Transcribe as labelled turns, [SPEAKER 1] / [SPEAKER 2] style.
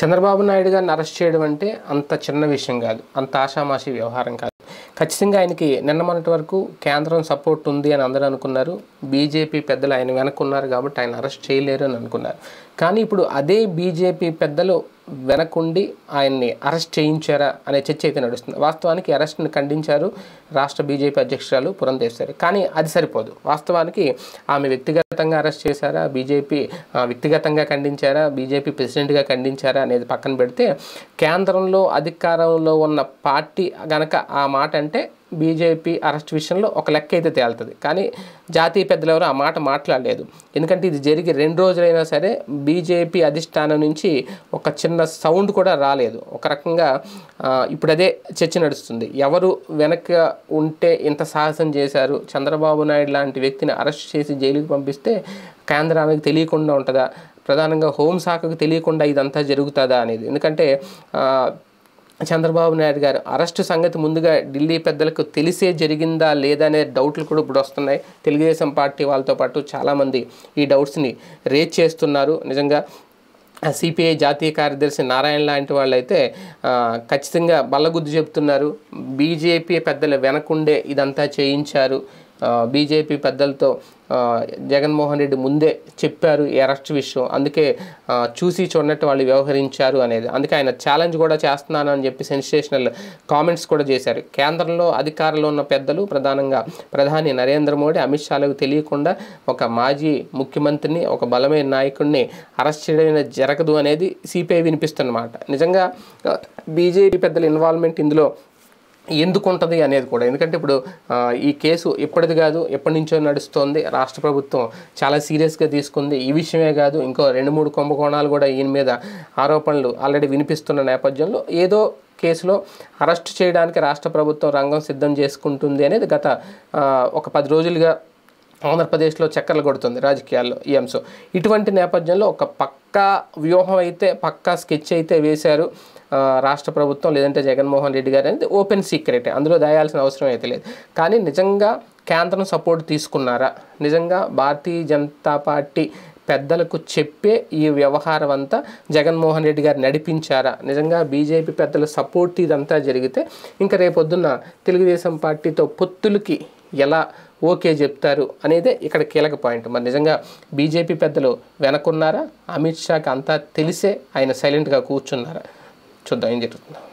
[SPEAKER 1] చంద్రబాబు నాయుడు గారిని అరెస్ట్ చేయడం అంటే అంత చిన్న విషయం కాదు అంత ఆషామాషి వ్యవహారం కాదు ఖచ్చితంగా ఆయనకి నిన్న మొన్నటి వరకు కేంద్రం సపోర్ట్ ఉంది అని అందరూ అనుకున్నారు బీజేపీ పెద్దలు ఆయన వెనక్కున్నారు కాబట్టి ఆయన అరెస్ట్ చేయలేరు అని అనుకున్నారు కానీ ఇప్పుడు అదే బీజేపీ పెద్దలు వెనకుండి ఆయన్ని అరెస్ట్ చేయించారా అనే చర్చ అయితే నడుస్తుంది వాస్తవానికి అరెస్ట్ని ఖండించారు రాష్ట్ర బీజేపీ అధ్యక్షురాలు పురంధేశ్వరి కానీ అది సరిపోదు వాస్తవానికి ఆమె వ్యక్తిగతంగా అరెస్ట్ చేశారా బీజేపీ వ్యక్తిగతంగా ఖండించారా బీజేపీ ప్రెసిడెంట్గా ఖండించారా అనేది పక్కన పెడితే కేంద్రంలో అధికారంలో ఉన్న పార్టీ గనక ఆ మాట అంటే బీజేపీ అరెస్ట్ విషయంలో ఒక లెక్క అయితే తేలుతుంది కానీ జాతీయ పెద్దలు ఎవరు ఆ మాట మాట్లాడలేదు ఎందుకంటే ఇది జరిగి రెండు రోజులైనా సరే బీజేపీ అధిష్టానం నుంచి ఒక చిన్న సౌండ్ కూడా రాలేదు ఒక రకంగా ఇప్పుడు అదే చర్చ నడుస్తుంది ఎవరు వెనక ఉంటే ఇంత సాహసం చేశారు చంద్రబాబు నాయుడు లాంటి వ్యక్తిని అరెస్ట్ చేసి జైలుకి పంపిస్తే కేంద్రానికి తెలియకుండా ఉంటుందా ప్రధానంగా హోంశాఖకు తెలియకుండా ఇదంతా జరుగుతుందా అనేది ఎందుకంటే చంద్రబాబు నాయుడు గారు అరెస్టు సంగతి ముందుగా ఢిల్లీ పెద్దలకు తెలిసే జరిగిందా లేదా అనే డౌట్లు కూడా ఇప్పుడు వస్తున్నాయి తెలుగుదేశం పార్టీ వాళ్ళతో పాటు చాలామంది ఈ డౌట్స్ని రేజ్ చేస్తున్నారు నిజంగా సిపిఐ జాతీయ కార్యదర్శి నారాయణ లాంటి వాళ్ళైతే ఖచ్చితంగా బల్లగుద్దు చెబుతున్నారు బీజేపీ పెద్దలు వెనకుండే ఇదంతా చేయించారు బీజేపీ పెద్దలతో జగన్మోహన్ రెడ్డి ముందే చెప్పారు ఈ అరెస్ట్ విషయం అందుకే చూసి చూడనట్టు వాళ్ళు వ్యవహరించారు అనేది అందుకే ఆయన ఛాలెంజ్ కూడా చేస్తున్నాను అని చెప్పి సెన్సేషనల్ కామెంట్స్ కూడా చేశారు కేంద్రంలో అధికారంలో ఉన్న పెద్దలు ప్రధానంగా ప్రధాని నరేంద్ర మోడీ అమిత్ షాలకు తెలియకుండా ఒక మాజీ ముఖ్యమంత్రిని ఒక బలమైన నాయకుడిని అరెస్ట్ చేయడం జరగదు అనేది సిపిఐ వినిపిస్తున్నమాట నిజంగా బీజేపీ పెద్దల ఇన్వాల్వ్మెంట్ ఇందులో ఎందుకు ఉంటుంది అనేది కూడా ఎందుకంటే ఇప్పుడు ఈ కేసు ఇప్పటిది కాదు ఎప్పటి నుంచో నడుస్తోంది రాష్ట్ర ప్రభుత్వం చాలా సీరియస్గా తీసుకుంది ఈ విషయమే కాదు ఇంకో రెండు మూడు కుంభకోణాలు కూడా ఈయన మీద ఆరోపణలు ఆల్రెడీ వినిపిస్తున్న నేపథ్యంలో ఏదో కేసులో అరెస్ట్ చేయడానికి రాష్ట్ర ప్రభుత్వం రంగం సిద్ధం చేసుకుంటుంది అనేది గత ఒక పది రోజులుగా ఆంధ్రప్రదేశ్లో చక్కర్లు కొడుతుంది రాజకీయాల్లో ఈ అంశం ఇటువంటి నేపథ్యంలో ఒక పక్క పక్కా వ్యూహం అయితే పక్కా స్కెచ్ అయితే వేశారు రాష్ట్ర ప్రభుత్వం లేదంటే జగన్మోహన్ రెడ్డి గారు అనేది ఓపెన్ సీక్రెట్ అందులో దాయాల్సిన అవసరం అయితే లేదు కానీ నిజంగా కేంద్రం సపోర్ట్ తీసుకున్నారా నిజంగా భారతీయ జనతా పార్టీ పెద్దలకు చెప్పే ఈ వ్యవహారం అంతా జగన్మోహన్ రెడ్డి గారు నడిపించారా నిజంగా బీజేపీ పెద్దల సపోర్ట్ ఇదంతా జరిగితే ఇంకా రేపొద్దున్న తెలుగుదేశం పార్టీతో పొత్తులకి ఎలా ఓకే చెప్తారు అనేదే ఇక్కడ కీలక పాయింట్ మరి నిజంగా బీజేపీ పెద్దలు వెనకున్నారా అమిత్ షాకి అంతా తెలిసే ఆయన సైలెంట్గా కూర్చున్నారా చూద్దాం ఏం జరుగుతుందో